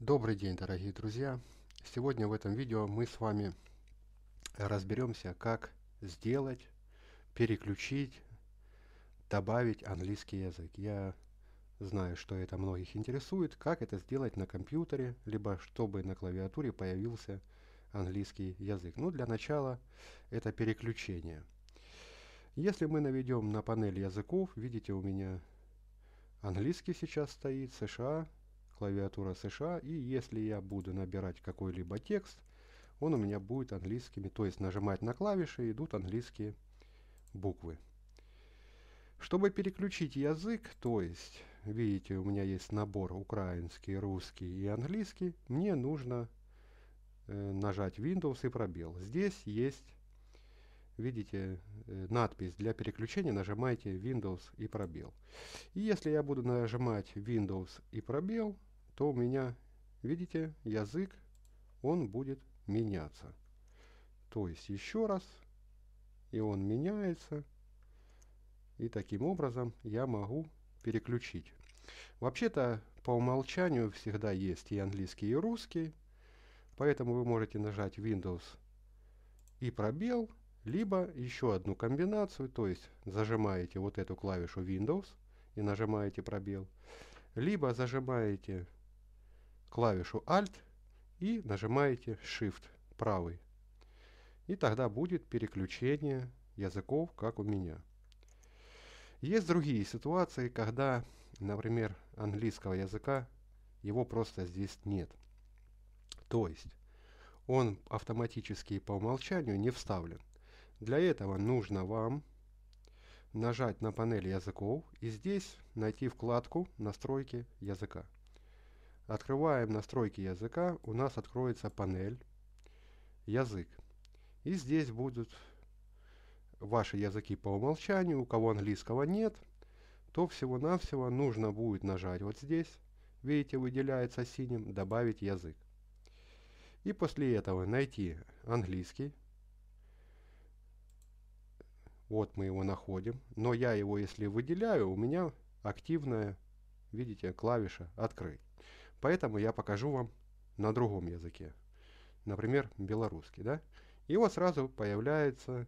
Добрый день, дорогие друзья! Сегодня в этом видео мы с вами разберемся, как сделать, переключить, добавить английский язык. Я знаю, что это многих интересует, как это сделать на компьютере, либо чтобы на клавиатуре появился английский язык. Ну, для начала это переключение. Если мы наведем на панель языков, видите, у меня английский сейчас стоит, США, клавиатура США, и если я буду набирать какой-либо текст, он у меня будет английскими, то есть нажимать на клавиши идут английские буквы. Чтобы переключить язык, то есть, видите, у меня есть набор украинский, русский и английский, мне нужно э, нажать Windows и пробел. Здесь есть, видите, э, надпись для переключения, нажимайте Windows и пробел. И если я буду нажимать Windows и пробел, то у меня, видите, язык, он будет меняться. То есть еще раз, и он меняется. И таким образом я могу переключить. Вообще-то по умолчанию всегда есть и английский, и русский. Поэтому вы можете нажать Windows и пробел, либо еще одну комбинацию, то есть зажимаете вот эту клавишу Windows и нажимаете пробел, либо зажимаете клавишу Alt и нажимаете Shift правый. И тогда будет переключение языков, как у меня. Есть другие ситуации, когда, например, английского языка, его просто здесь нет. То есть он автоматически по умолчанию не вставлен. Для этого нужно вам нажать на панель языков и здесь найти вкладку «Настройки языка». Открываем настройки языка, у нас откроется панель «Язык». И здесь будут ваши языки по умолчанию, у кого английского нет, то всего-навсего нужно будет нажать вот здесь, видите, выделяется синим, добавить язык. И после этого найти английский. Вот мы его находим. Но я его, если выделяю, у меня активная, видите, клавиша «Открыть». Поэтому я покажу вам на другом языке. Например, белорусский. Да? И вот сразу появляется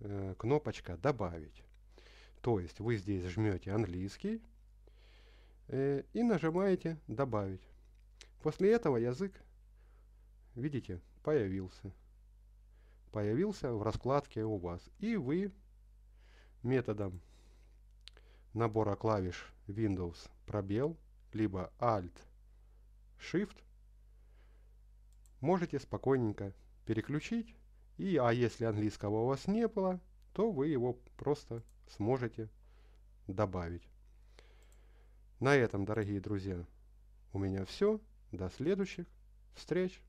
э, кнопочка «Добавить». То есть вы здесь жмете английский э, и нажимаете «Добавить». После этого язык, видите, появился. Появился в раскладке у вас. И вы методом набора клавиш Windows пробел, либо Alt Shift, можете спокойненько переключить. И, а если английского у вас не было, то вы его просто сможете добавить. На этом, дорогие друзья, у меня все. До следующих встреч.